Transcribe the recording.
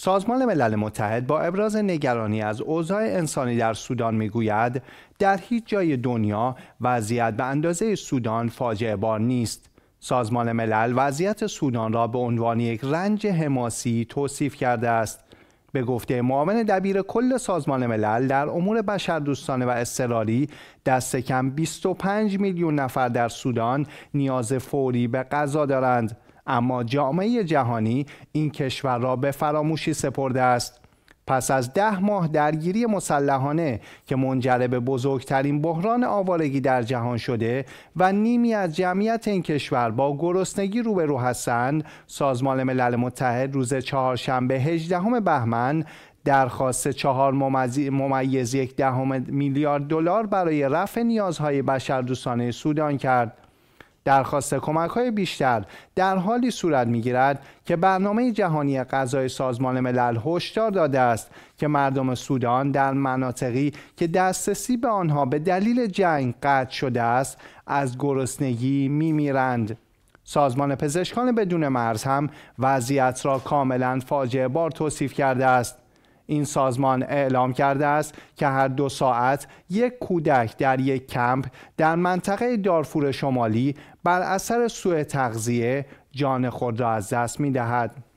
سازمان ملل متحد با ابراز نگرانی از اوضاع انسانی در سودان میگوید در هیچ جای دنیا وضعیت به اندازه سودان فاجعه بار نیست سازمان ملل وضعیت سودان را به عنوان یک رنج حماسی توصیف کرده است به گفته معاون دبیر کل سازمان ملل در امور بشردوستانه و اضطراری دست کم 25 میلیون نفر در سودان نیاز فوری به غذا دارند اما جامعه جهانی این کشور را به فراموشی سپرده است پس از ده ماه درگیری مسلحانه که منجر به بزرگترین بحران آوارگی در جهان شده و نیمی از جمعیت این کشور با گرسنگی روبرو هستند سازمان ملل متحد روز چهارشنبه هجدهم بهمن درخواست چهار ممیز یک دهم میلیارد دلار برای رفع نیازهای بشردوستانه سودان کرد درخواست کمک های بیشتر در حالی صورت می که برنامه جهانی غذای سازمان ملل هشدار داده است که مردم سودان در مناطقی که دسترسی به آنها به دلیل جنگ قطع شده است از گرسنگی می‌میرند. سازمان پزشکان بدون مرز هم وضعیت را کاملا فاجعه بار توصیف کرده است. این سازمان اعلام کرده است که هر دو ساعت یک کودک در یک کمپ در منطقه دارفور شمالی بر اثر سوء تغذیه جان خود را از دست می دهد.